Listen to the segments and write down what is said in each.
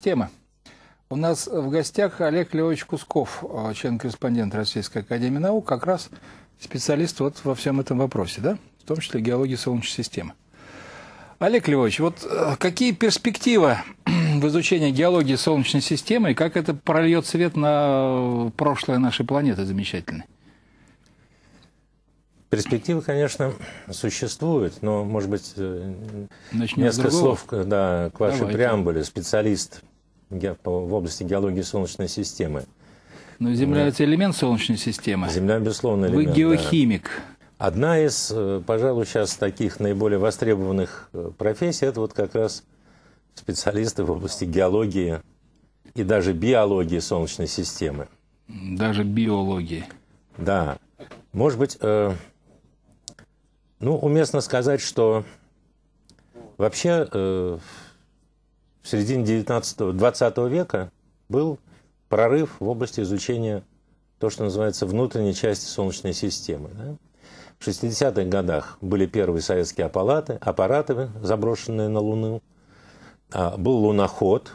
Тема. У нас в гостях Олег Леович Кусков, э, член-корреспондент Российской Академии Наук, как раз специалист вот во всем этом вопросе, да? в том числе геологии Солнечной системы. Олег Леович, вот э, какие перспективы в изучении геологии Солнечной системы и как это прольет свет на э, прошлое нашей планеты замечательной? Перспективы, конечно, существуют, но, может быть, Начнем несколько слов да, к вашей Давайте. преамбуле. Специалист в области геологии Солнечной системы. Но Земля – это элемент Солнечной системы. Земля, безусловно, элемент. Вы геохимик. Да. Одна из, э, пожалуй, сейчас таких наиболее востребованных э, профессий – это вот как раз специалисты в области геологии и даже биологии Солнечной системы. Даже биологии. Да. Может быть, э, ну, уместно сказать, что вообще э, в середине 19 20 века был прорыв в области изучения то, что называется внутренней части Солнечной системы. Да? В 60-х годах были первые советские аппараты, аппараты, заброшенные на Луну. А, был луноход,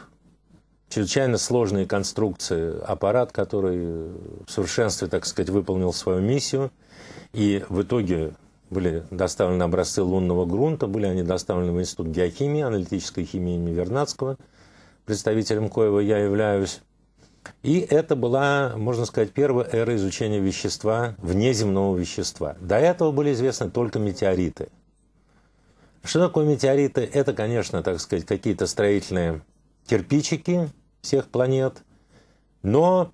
чрезвычайно сложные конструкции аппарат, который в совершенстве, так сказать, выполнил свою миссию. И в итоге были доставлены образцы лунного грунта, были они доставлены в Институт геохимии, аналитической химии имени Вернадского, представителем коего я являюсь. И это была, можно сказать, первая эра изучения вещества, внеземного вещества. До этого были известны только метеориты. Что такое метеориты? Это, конечно, так сказать, какие-то строительные кирпичики всех планет, но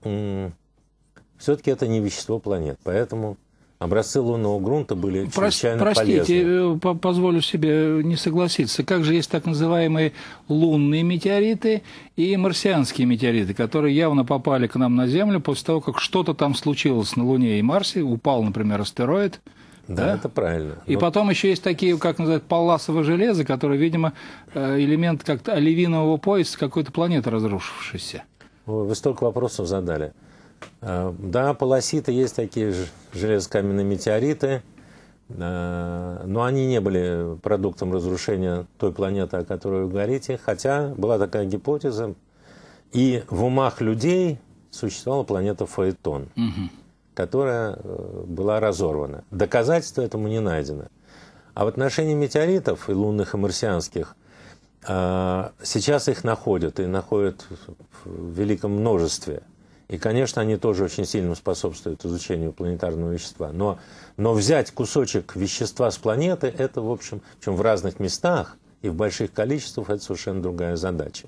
все-таки это не вещество планет, поэтому Образцы лунного грунта были чрезвычайно Про, простите, полезны. Э, позволю себе не согласиться. Как же есть так называемые лунные метеориты и марсианские метеориты, которые явно попали к нам на Землю после того, как что-то там случилось на Луне и Марсе, упал, например, астероид, да, да, это правильно. И Но... потом еще есть такие, как называют, палласово железо, которое, видимо, э, элемент как-то оливинового пояса какой-то планеты разрушившейся. Вы столько вопросов задали. Э, да, полоситы есть такие железокаменные метеориты, э, но они не были продуктом разрушения той планеты, о которой вы говорите, хотя была такая гипотеза. И в умах людей существовала планета Фаэтон, угу. которая э, была разорвана. Доказательства этому не найдено. А в отношении метеоритов и лунных, и марсианских, сейчас их находят, и находят в великом множестве – и, конечно, они тоже очень сильно способствуют изучению планетарного вещества. Но, но взять кусочек вещества с планеты, это, в общем, причем в разных местах и в больших количествах, это совершенно другая задача.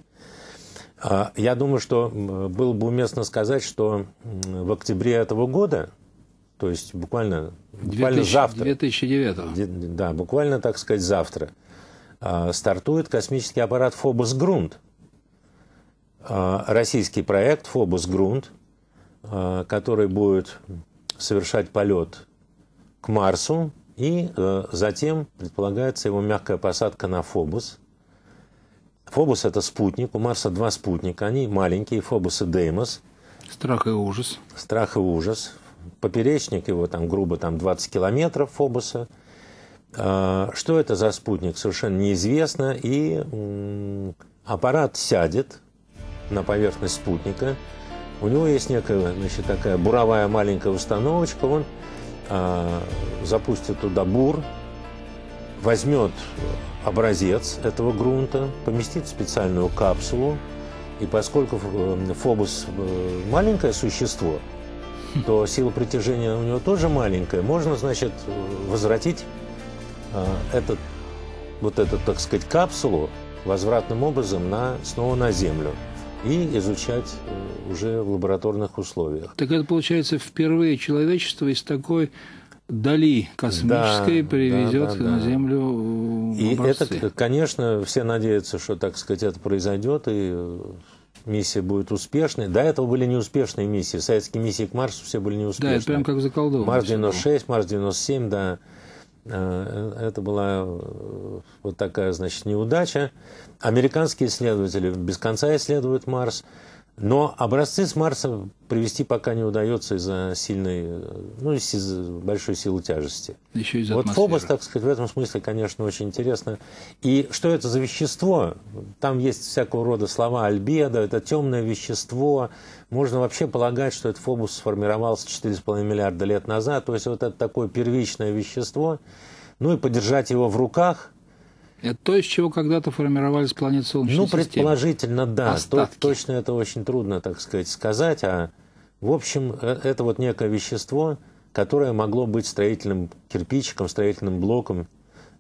А, я думаю, что было бы уместно сказать, что в октябре этого года, то есть буквально, буквально 2000, завтра... 2009 Да, буквально, так сказать, завтра, а, стартует космический аппарат «Фобос-Грунт», а, российский проект «Фобус Грунт», а, который будет совершать полет к Марсу, и э, затем предполагается его мягкая посадка на Фобус. Фобус – это спутник, у Марса два спутника, они маленькие, Фобус и Деймос. Страх и ужас. Страх и ужас. Поперечник его, там, грубо, там 20 километров Фобуса а, – что это за спутник, совершенно неизвестно, и аппарат сядет на поверхность спутника. У него есть некая, значит, такая буровая маленькая установочка. Он э, запустит туда бур, возьмет образец этого грунта, поместит в специальную капсулу. И поскольку э, Фобус э, маленькое существо, хм. то сила притяжения у него тоже маленькая. Можно, значит, возвратить э, этот, вот эту, так сказать, капсулу возвратным образом на, снова на Землю и изучать э, уже в лабораторных условиях. Так это получается впервые человечество из такой дали космической да, привезет да, да, на Землю да. образцы. И это, конечно, все надеются, что, так сказать, это произойдет, и э, миссия будет успешной. До этого были неуспешные миссии. Советские миссии к Марсу все были неуспешные. Да, это прям как заколдованные. Марс-96, Марс-97, да. Э, это была э, вот такая, значит, неудача. Американские исследователи без конца исследуют Марс. Но образцы с Марса привести пока не удается из-за сильной, ну, из-за большой силы тяжести. Еще из вот атмосферы. Фобос, так сказать, в этом смысле, конечно, очень интересно. И что это за вещество? Там есть всякого рода слова альбедо, это темное вещество. Можно вообще полагать, что этот Фобус сформировался 4,5 миллиарда лет назад. То есть вот это такое первичное вещество. Ну и подержать его в руках, это то, из чего когда-то формировались планеты Солнечной ну, системы. Ну, предположительно, да. Остатки. То, точно это очень трудно, так сказать, сказать. А, в общем, э, это вот некое вещество, которое могло быть строительным кирпичиком, строительным блоком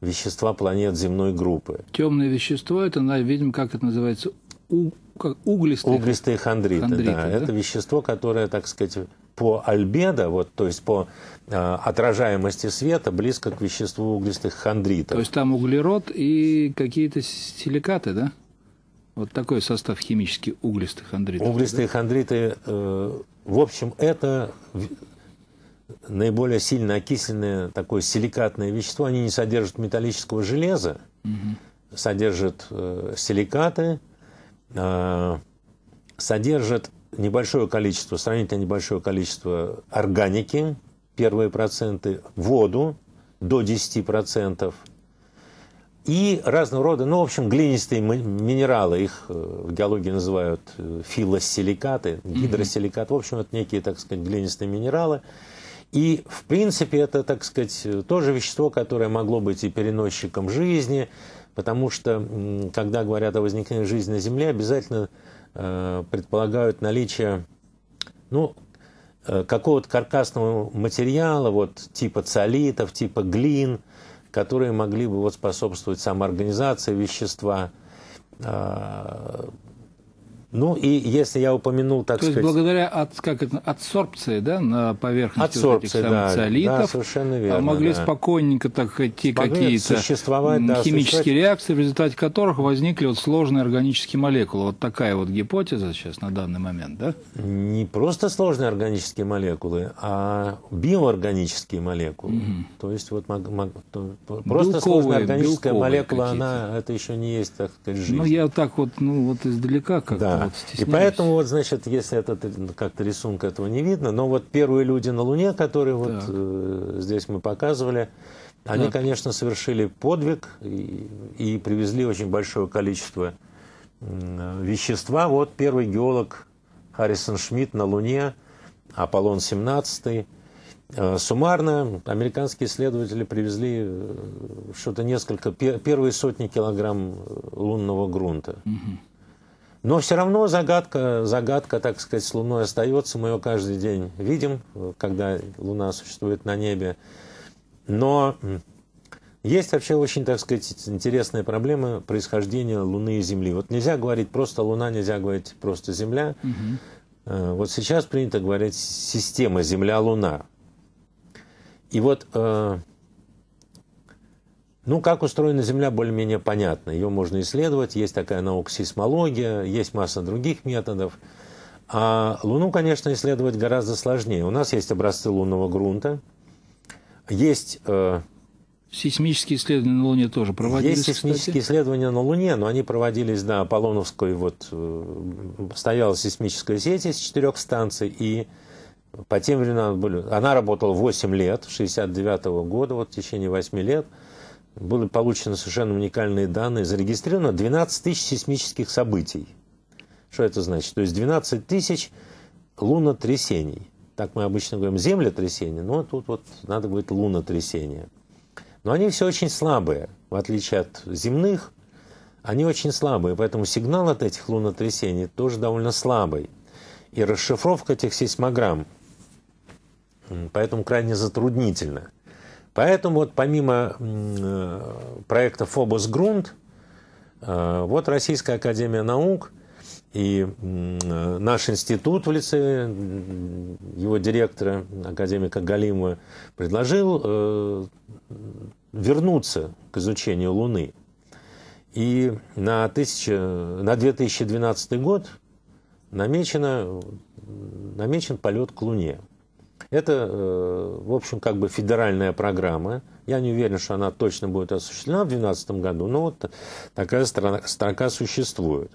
вещества планет земной группы. Темное вещество, это, видимо, как это называется, у, как, углистые, углистые хондриты. хондриты да. да. Это вещество, которое, так сказать, по альбедо, вот, то есть по э, отражаемости света, близко к веществу углистых хондритов. То есть там углерод и какие-то силикаты, да? Вот такой состав химически углистых хондритов. Углистые да? хондриты, э, в общем, это наиболее сильно окисленное такое силикатное вещество. Они не содержат металлического железа, угу. содержат э, силикаты, э, содержат небольшое количество, сравнительно небольшое количество органики, первые проценты, воду до 10 процентов и разного рода, ну, в общем, глинистые минералы, их э, в геологии называют э, филосиликаты, гидросиликаты в общем, это некие, так сказать, глинистые минералы. И, в принципе, это, так сказать, э, тоже вещество, которое могло быть и переносчиком жизни, потому что, когда говорят о возникновении жизни на Земле, обязательно Э, предполагают наличие ну, э, какого-то каркасного материала, вот, типа цолитов, типа глин, которые могли бы вот, способствовать самоорганизации вещества, а, ну и если я упомянул, так То сказать... То есть благодаря от, как это, адсорбции да, на поверхности вот этих самых да, солитов, да, совершенно а верно, могли да. спокойненько так идти какие-то да, химические существовать... реакции, в результате которых возникли вот сложные органические молекулы. Вот такая вот гипотеза сейчас на данный момент, да? Не просто сложные органические молекулы, а биоорганические молекулы. Угу. То есть вот мог, мог, то, просто сложная органическая молекула, она это еще не есть, так сказать, ну, жизнь. Ну я вот так вот, ну вот издалека как-то. Да вот И поэтому, вот, значит, если этот как-то рисунка этого не видно, но вот первые люди на Луне, которые вот так. Э, здесь мы показывали, они, да. конечно, совершили подвиг и, и привезли очень большое количество вещества. Вот первый геолог Харрисон Шмидт на Луне, Аполлон-17. Э, суммарно американские исследователи привезли э, что-то несколько, первые сотни килограмм лунного грунта. Угу. Но все равно загадка, загадка, так сказать, с Луной остается. Мы ее каждый день видим, когда Луна существует на небе. Но есть вообще очень, так сказать, интересная проблема происхождения Луны и Земли. Вот нельзя говорить просто Луна, нельзя говорить просто Земля. Угу. Вот сейчас принято говорить система Земля-Луна. И вот э, ну, как устроена Земля, более-менее понятно. Ее можно исследовать, есть такая наука сейсмология, есть масса других методов. А Луну, конечно, исследовать гораздо сложнее. У нас есть образцы лунного грунта, есть... Э, сейсмические исследования на Луне тоже проводились, Есть сейсмические кстати. исследования на Луне, но они проводились, да, Аполлоновской, вот, э, стояла сейсмическая сеть из четырех станций, и по тем временам были... Она работала 8 лет, 69 -го года, вот, в течение 8 лет – были получены совершенно уникальные данные, зарегистрировано 12 тысяч сейсмических событий. Что это значит? То есть 12 тысяч лунотрясений. Так мы обычно говорим землетрясение, но тут вот надо будет лунотрясение. Но они все очень слабые, в отличие от земных, они очень слабые, поэтому сигнал от этих лунотрясений тоже довольно слабый. И расшифровка этих сейсмограмм поэтому крайне затруднительно. Поэтому вот помимо э, проекта «Фобос Грунт», э, вот Российская Академия Наук и э, наш институт в лице его директора, академика Галимова, предложил вернуться к изучению Луны. И на, 1000, на 2012 год намечено, намечен полет к Луне – это, э, в общем, как бы федеральная программа. Я не уверен, что она точно будет осуществлена в 2012 году, но вот такая строка существует.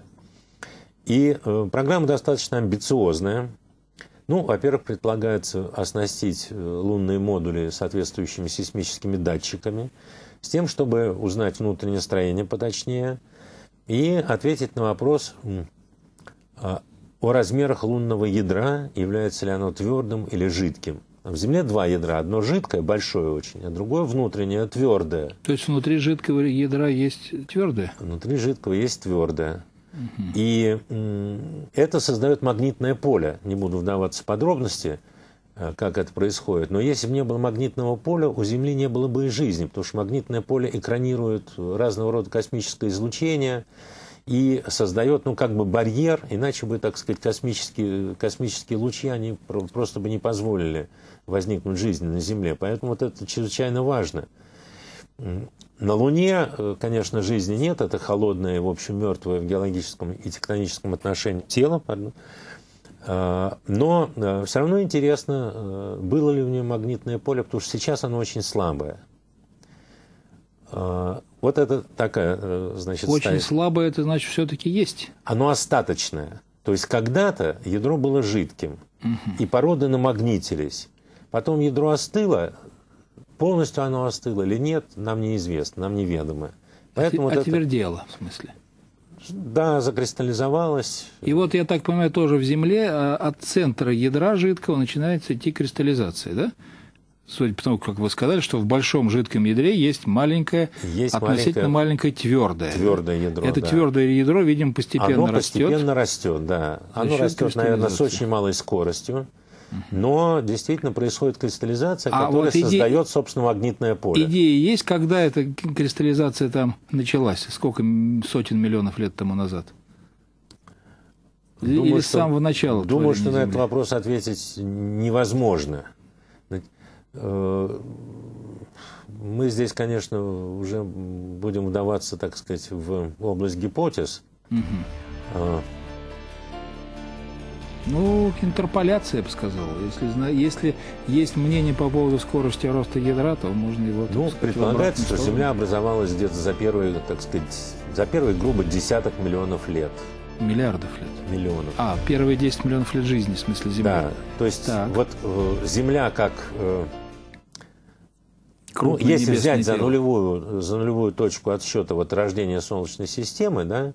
И э, программа достаточно амбициозная. Ну, во-первых, предполагается оснастить э, лунные модули соответствующими сейсмическими датчиками, с тем, чтобы узнать внутреннее строение поточнее и ответить на вопрос, а, о размерах лунного ядра, является ли оно твердым или жидким. В Земле два ядра. Одно жидкое, большое очень, а другое внутреннее, твердое. То есть внутри жидкого ядра есть твердое? Внутри жидкого есть твердое. И это создает магнитное поле. Не буду вдаваться в подробности, э, как это происходит. Но если бы не было магнитного поля, у Земли не было бы и жизни, потому что магнитное поле экранирует разного рода космическое излучение, и создает, ну, как бы барьер, иначе бы, так сказать, космические, космические лучи, они просто бы не позволили возникнуть жизни на Земле. Поэтому вот это чрезвычайно важно. На Луне, э, конечно, жизни нет, это холодное, в общем, мертвое в геологическом и тектоническом отношении тело, пардон. А, но э, все равно интересно, э, было ли в нем магнитное поле, потому что сейчас оно очень слабое. А, вот это такая, э, значит... Очень стадия. слабое, это значит, все-таки есть. Оно остаточное. То есть когда-то ядро было жидким, угу. и породы намагнитились. Потом ядро остыло, полностью оно остыло или нет, нам неизвестно, нам неведомо. Поэтому От, отвердело, это... в смысле? Да, закристаллизовалось. И вот, я так понимаю, тоже в Земле э, от центра ядра жидкого начинается идти кристаллизация, да? судя по тому, как вы сказали, что в большом жидком ядре есть маленькое, есть относительно маленькое, маленькое твердое. Твердое ядро. Это да. твердое ядро, видимо, постепенно Оно растет. Постепенно растет, да. Оно растет, наверное, с очень малой скоростью. Но действительно происходит кристаллизация, а которая вот иде... создает, собственно, магнитное поле. Идея есть, когда эта кристаллизация там началась? Сколько сотен миллионов лет тому назад? Думаю, Или что, с самого начала? Думаю, что на этот вопрос ответить невозможно. Э, мы здесь, конечно, уже будем вдаваться, так сказать, в область гипотез. Э. Ну, интерполяция, я бы сказал. Если, если есть мнение по поводу скорости роста ядра, то можно его... Ну, сказать, предполагается, что Земля образовалась где-то за первые, так сказать, за первые, грубо, десяток миллионов лет миллиардов лет. Миллионов. А, первые 10 миллионов лет жизни, в смысле Земли. Да, то есть так. вот э, Земля как... Э, ну, если взять за нулевую, за нулевую точку отсчета вот рождения Солнечной системы, да,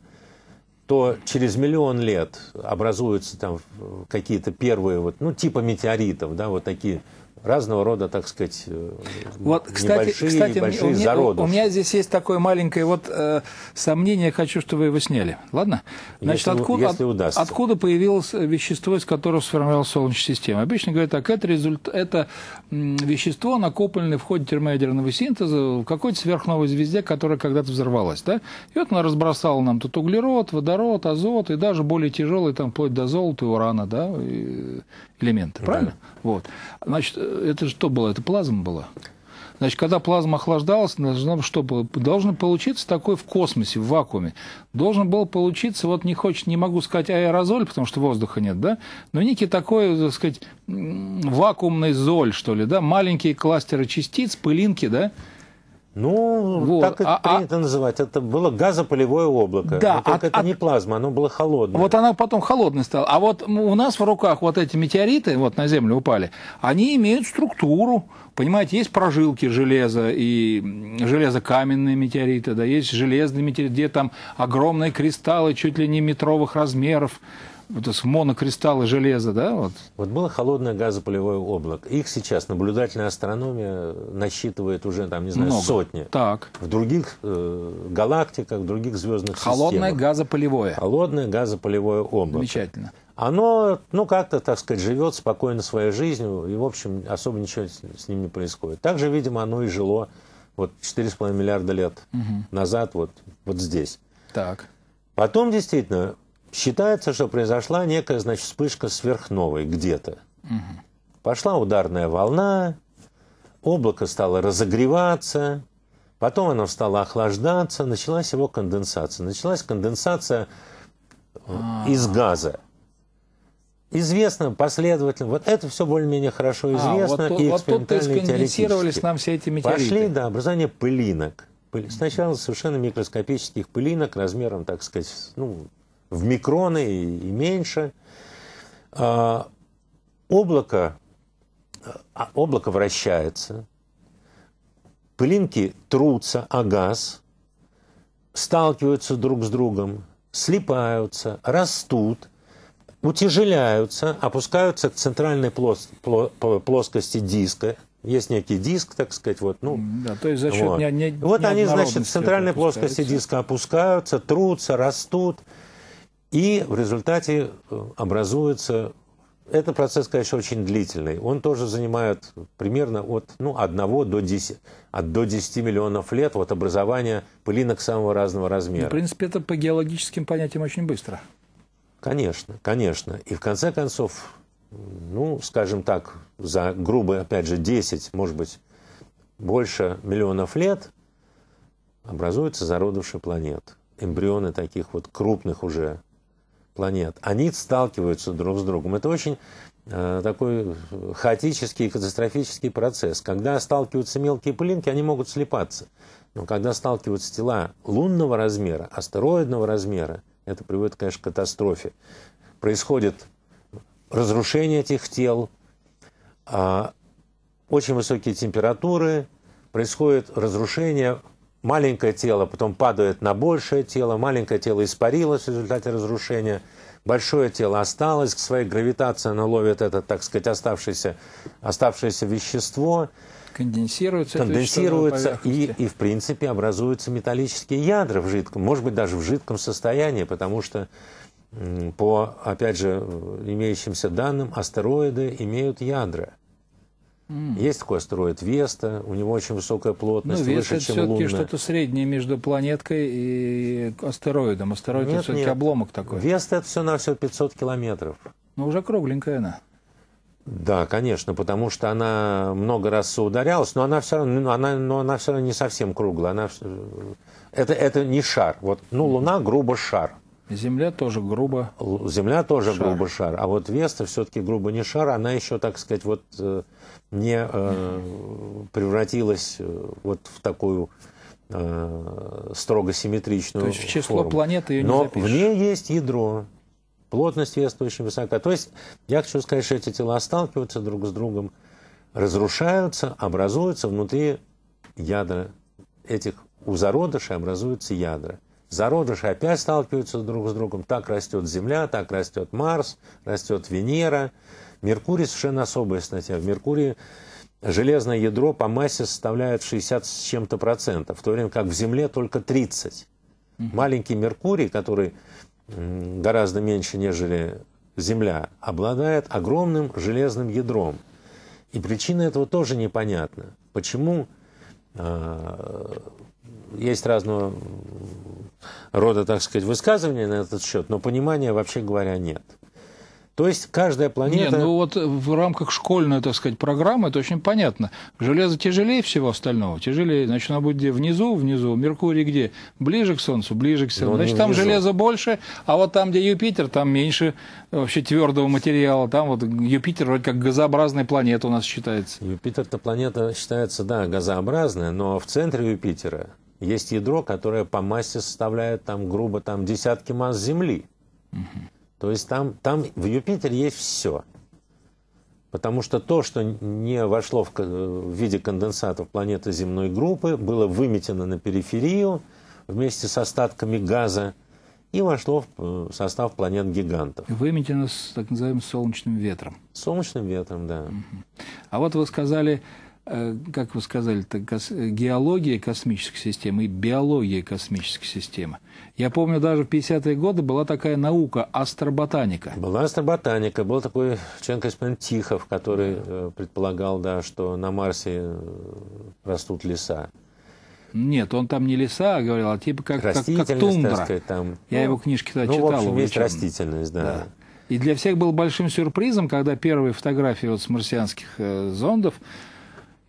то через миллион лет образуются там э, какие-то первые, вот, ну, типа метеоритов, да, вот такие разного рода, так сказать, э, вот, кстати, небольшие, кстати, большие у меня, зародыши. У меня здесь есть такое маленькое вот э, сомнение, хочу, чтобы вы его сняли. Ладно? Значит, если, откуда, если удастся. откуда появилось вещество, из которого сформировалась Солнечная система? Обычно говорят так, это, результ, это вещество, накопленное в ходе термоядерного синтеза в какой-то сверхновой звезде, которая когда-то взорвалась. Да? И вот она разбросала нам тут углерод, водород, азот и даже более тяжелый, там, вплоть до золота и урана, да, и, элементы, правильно? Да. Вот. Значит, э, это что было? Это плазма была. Значит, когда плазма охлаждалась, должно, что было? должно получиться такое в космосе, в вакууме. Должен был получиться, вот не хочет, не могу сказать аэрозоль, потому что воздуха нет, да, но некий такой, так сказать, вакуумный золь, что ли, да, маленькие кластеры частиц, пылинки, да, ну, вот. так это а-, а, принято а... называть. Это было газополевое облако. Да, Но только от, это а- от... А- не плазма, оно было холодное. Вот оно потом холодное стало. А вот у нас в руках вот эти метеориты, вот на Землю упали, они имеют структуру. Понимаете, есть прожилки железа и железокаменные метеориты, да, есть железные метеориты, где там огромные кристаллы чуть ли не метровых размеров то есть монокристаллы железа, да? Вот. вот было холодное газополевое облако. Их сейчас наблюдательная астрономия насчитывает уже, там, не знаю, Много. сотни. Так. В других э, галактиках, в других звездных холодное системах. Холодное газополевое. Холодное газополевое облако. Замечательно. Оно, ну, как-то, так сказать, живет спокойно своей жизнью, и, в общем, особо ничего с, с ним не происходит. Также, видимо, оно и жило вот 4,5 миллиарда лет угу. назад вот, вот здесь. Так. Потом, действительно, Считается, что произошла некая, значит, вспышка сверхновой где-то. Угу. Пошла ударная волна, облако стало разогреваться, потом оно стало охлаждаться, началась его конденсация. Началась конденсация А-а-а. Э, из газа. Известно последовательно. Вот это все более-менее хорошо а, известно. А, вот, и вот тут сконденсировались нам все эти метеориты. Пошли, да, образование пылинок. Сначала совершенно микроскопических пылинок размером, так сказать, ну, в микроны и меньше. А, облако, а, облако вращается, пылинки трутся а газ, сталкиваются друг с другом, слипаются, растут, утяжеляются, опускаются к центральной плоскости диска, есть некий диск, так сказать, вот, ну, да, то есть за счет вот. Не, не, вот они, значит, в центральной плоскости диска опускаются, трутся, растут, и в результате э, образуется... Это процесс, конечно, очень длительный. Он тоже занимает примерно от ну, 1 до 10, от до 10 миллионов лет вот образование пылинок самого разного размера. Ну, в принципе, это по геологическим понятиям очень быстро. Конечно, конечно. И в конце концов, ну, скажем так, за грубые, опять же, 10, может быть, больше миллионов лет образуется зародыши планет. Эмбрионы таких вот крупных уже планет, они сталкиваются друг с другом. Это очень э, такой хаотический, катастрофический процесс. Когда сталкиваются мелкие пылинки, они могут слипаться. Но когда сталкиваются тела лунного размера, астероидного размера, это приводит, конечно, к катастрофе. Происходит разрушение этих тел, а, очень высокие температуры, происходит разрушение маленькое тело потом падает на большее тело, маленькое тело испарилось в результате разрушения, большое тело осталось, к своей гравитации оно ловит это, так сказать, оставшееся, оставшееся вещество, конденсируется, конденсируется и, и, в принципе, образуются металлические ядра в жидком, может быть, даже в жидком состоянии, потому что по, опять же, имеющимся данным, астероиды имеют ядра. Mm. Есть такой астероид Веста, у него очень высокая плотность, ну, выше, это чем Лунная. все-таки что-то среднее между планеткой и астероидом. Астероид ну, нет, это все-таки обломок такой. Веста это все на все 500 километров. Ну, уже кругленькая она. Да, конечно, потому что она много раз ударялась, но она все равно, ну, она, но она все равно не совсем круглая. Она, э, это, это не шар. Вот, ну, Луна грубо шар. Земля тоже грубо. Земля тоже шар. грубо шар. А вот Веста все-таки грубо не шар, она еще, так сказать, вот э, не э, превратилась э, вот в такую э, строго симметричную. То есть в число форму. планет ее Но не запишешь. в ней есть ядро. Плотность Веста очень высока. То есть я хочу сказать, что эти тела сталкиваются друг с другом, разрушаются, образуются внутри ядра этих у зародышей образуются ядра зародыши опять сталкиваются друг с другом. Так растет Земля, так растет Марс, растет Венера. Меркурий совершенно особая статья. В Меркурии железное ядро по массе составляет 60 с чем-то процентов, в то время как в Земле только 30. Маленький Меркурий, который гораздо меньше, нежели Земля, обладает огромным железным ядром. И причина этого тоже непонятна. Почему а, есть разного рода, так сказать, высказывания на этот счет, но понимания, вообще говоря, нет. То есть каждая планета... Не, ну вот в рамках школьной, так сказать, программы это очень понятно. Железо тяжелее всего остального. Тяжелее, значит, оно будет где? Внизу, внизу. Меркурий где? Ближе к Солнцу, ближе к Солнцу. значит, там внизу. железо больше, а вот там, где Юпитер, там меньше э, вообще твердого материала. Там вот Юпитер вроде как газообразная планета у нас считается. Юпитер-то планета считается, да, газообразная, но в центре Юпитера есть ядро, которое по массе составляет там грубо там десятки масс Земли. Угу. То есть там, там в Юпитере есть все. Потому что то, что не вошло э, в, виде конденсатов планеты земной группы, было выметено на периферию вместе с остатками газа и вошло в э, состав планет-гигантов. Выметено с так называемым солнечным ветром. Солнечным ветром, да. Угу. А вот вы сказали, Э, как вы сказали-то, э, геология космической системы и биология космической системы. Я помню, даже в 50-е годы была такая наука – астроботаника. Была астроботаника. Был такой член-корреспондент Тихов, который да. Э, предполагал, да, что на Марсе растут леса. Нет, он там не леса, а говорил, а типа как, как, как тундра. там, Я ну, его книжки-то ну, читал. В общем, есть растительность, да. да. И для всех был большим сюрпризом, когда первые фотографии вот с марсианских э, зондов –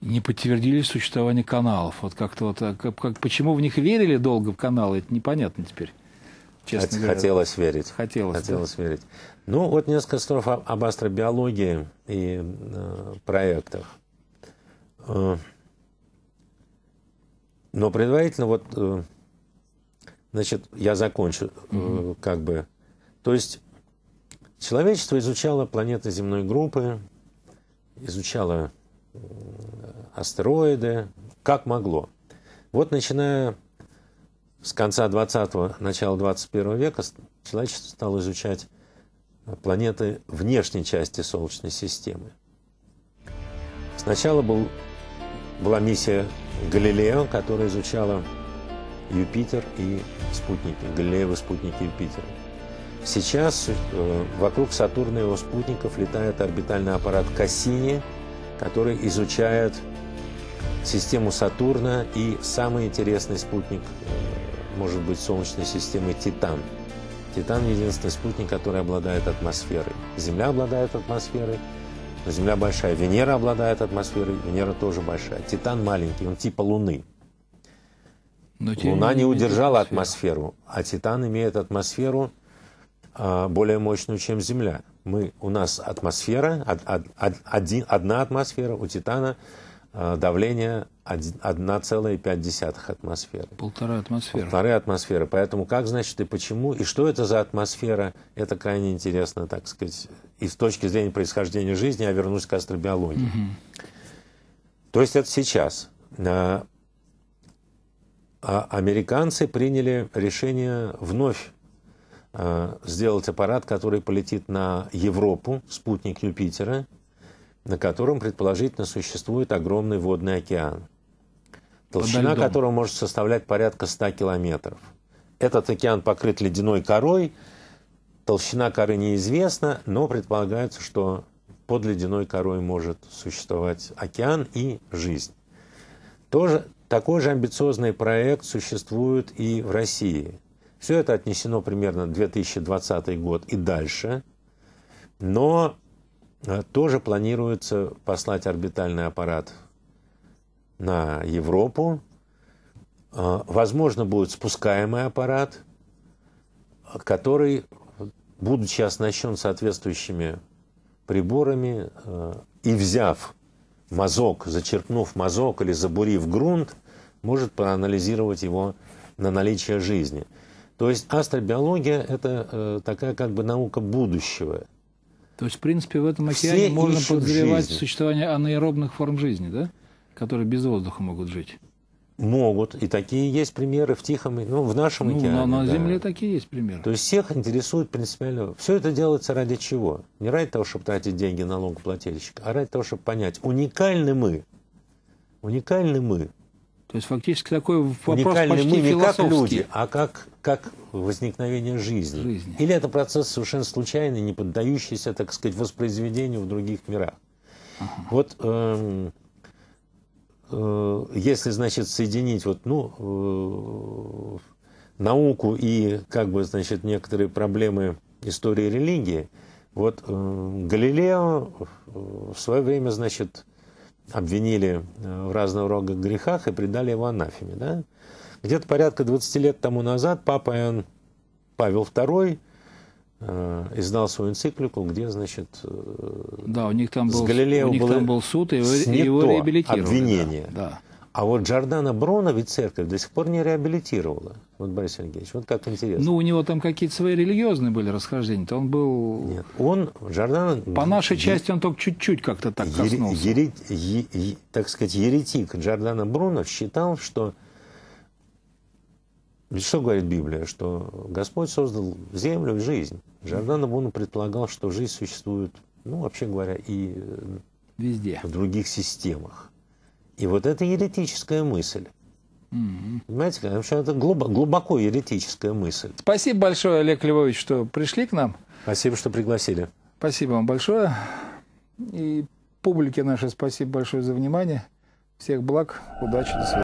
не подтвердили существование каналов. Вот как-то вот, а, как, как, почему в них верили долго в каналы, это непонятно теперь. Честно говоря. Хотелось верить. Хотелось, Хотелось да. верить. Ну, вот несколько слов об, астробиологии и э, проектах. Э, но предварительно вот, э, значит, я закончу, угу. как бы. То есть человечество изучало планеты земной группы, изучало астероиды, как могло. Вот начиная с конца 20-го, начала 21 века человечество стало изучать планеты внешней части Солнечной системы. Сначала был, была миссия Галилео, которая изучала Юпитер и спутники, Галилеевы спутники Юпитера. Сейчас э, вокруг Сатурна и его спутников летает орбитальный аппарат Кассини, который изучает систему Сатурна и самый интересный спутник, э, может быть, Солнечной системы Титан. Титан – единственный спутник, который обладает атмосферой. Земля обладает атмосферой, но Земля большая. Венера обладает атмосферой, Венера тоже большая. Титан маленький, он типа Луны. Но Луна не удержала атмосферу, а Титан имеет атмосферу э, более мощную, чем Земля. Мы, у нас атмосфера, од, од, од, один, одна атмосфера, у Титана – Э, давление 1,5 атмосферы. Полтора атмосферы. Полторы атмосферы. Поэтому как, значит, и почему, и что это за атмосфера, это крайне интересно, так сказать, и с точки зрения происхождения жизни, я вернусь к астробиологии. Угу. То есть это сейчас. Э, а американцы приняли решение вновь э, сделать аппарат, который полетит на Европу, спутник Юпитера, на котором, предположительно, существует огромный водный океан, толщина которого может составлять порядка 100 километров. Этот океан покрыт ледяной корой, толщина коры неизвестна, но предполагается, что под ледяной корой может существовать океан и жизнь. Тоже, такой же амбициозный проект существует и в России. Все это отнесено примерно 2020 год и дальше. Но Э, тоже планируется послать орбитальный аппарат на Европу. Э, возможно, будет спускаемый аппарат, который, будучи оснащен соответствующими приборами э, и взяв мазок, зачерпнув мазок или забурив грунт, может проанализировать его на наличие жизни. То есть астробиология – это такая как бы наука будущего – то есть, в принципе, в этом океане Все можно подозревать жизни. существование анаэробных форм жизни, да? Которые без воздуха могут жить. Могут. И такие есть примеры в Тихом, ну, в нашем ну, океане. На, на да. Земле такие есть примеры. То есть всех интересует принципиально. Все это делается ради чего? Не ради того, чтобы тратить деньги налогоплательщика, а ради того, чтобы понять, уникальны мы. Уникальны мы. То есть фактически такой вопрос Уникальны почти мы не как люди, а как как возникновение жизни. жизни. Или это процесс совершенно случайный, не поддающийся, так сказать, воспроизведению в других мирах. Ага. Вот э, э, если, значит, соединить вот, ну, э, науку и, как бы, значит, некоторые проблемы истории религии, вот э, Галилео э, в свое время, значит, обвинили э, в разного рода грехах и предали его анафеме, да? Где-то порядка 20 лет тому назад папа Иоанн Павел II э, издал свою энциклику, где, значит, э, да, у них там был, с Галилео у них было там был суд, и его, снято его реабилитировали. обвинение. Да, да. А вот Джордана Брона ведь церковь до сих пор не реабилитировала. Вот, Борис Сергеевич, вот как интересно. Ну, у него там какие-то свои религиозные были расхождения. То он был... Нет, он, Джордан... По нашей е... части он только чуть-чуть как-то так е... коснулся. Ере... Е... Е... Так сказать, еретик Джордана Брона считал, что ведь что говорит Библия? Что Господь создал землю и жизнь. Жордана Буна предполагал, что жизнь существует, ну, вообще говоря, и Везде. в других системах. И вот это еретическая мысль. Понимаете, в общем, это глубоко, глубоко еретическая мысль. Спасибо большое, Олег Львович, что пришли к нам. Спасибо, что пригласили. Спасибо вам большое. И публике нашей спасибо большое за внимание. Всех благ, удачи, до свидания.